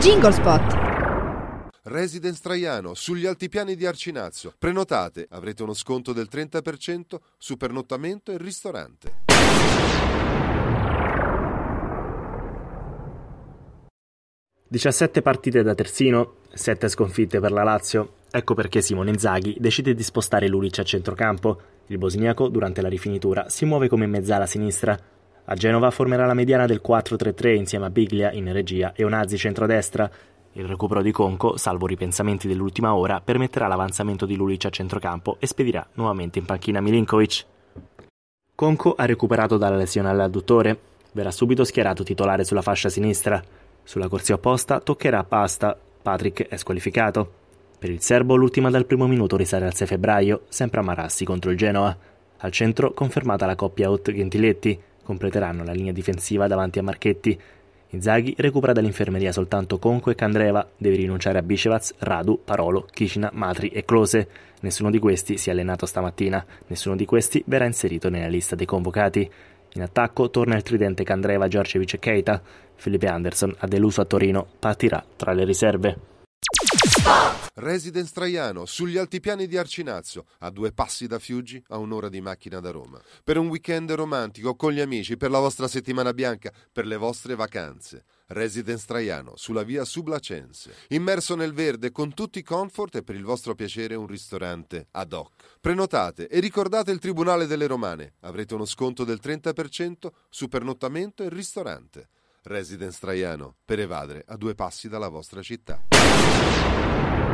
Jingle Spot. Residence Traiano sugli altipiani di Arcinazzo. Prenotate, avrete uno sconto del 30% su pernottamento e ristorante. Diciassette partite da terzino, sette sconfitte per la Lazio. Ecco perché Simone Inzaghi decide di spostare Lulic a centrocampo. Il bosniaco, durante la rifinitura, si muove come mezzala sinistra, a Genova formerà la mediana del 4-3-3 insieme a Biglia in regia e Onazzi centrodestra. Il recupero di Conco, salvo ripensamenti dell'ultima ora, permetterà l'avanzamento di Lulic a centrocampo e spedirà nuovamente in panchina Milinkovic. Conco ha recuperato dalla lesione all'adduttore. Verrà subito schierato titolare sulla fascia sinistra. Sulla corsia opposta toccherà Pasta. Patrick è squalificato. Per il serbo l'ultima dal primo minuto risale al 6 febbraio, sempre a Marassi contro il Genoa. Al centro confermata la coppia Ott-Gentiletti, completeranno la linea difensiva davanti a Marchetti. Inzaghi recupera dall'infermeria soltanto Conco e Candreva, deve rinunciare a Bicevaz, Radu, Parolo, Kicina, Matri e Close. Nessuno di questi si è allenato stamattina, nessuno di questi verrà inserito nella lista dei convocati. In attacco torna il tridente Candreva, Giorgevic e Keita. Felipe Anderson ha deluso a Torino, partirà tra le riserve. Residence Traiano, sugli altipiani di Arcinazzo, a due passi da Fiuggi, a un'ora di macchina da Roma. Per un weekend romantico con gli amici, per la vostra settimana bianca, per le vostre vacanze. Residence Traiano, sulla via Sublacense. Immerso nel verde con tutti i comfort e per il vostro piacere un ristorante ad hoc. Prenotate e ricordate il Tribunale delle Romane. Avrete uno sconto del 30% su pernottamento e ristorante. Residence Traiano, per evadere a due passi dalla vostra città.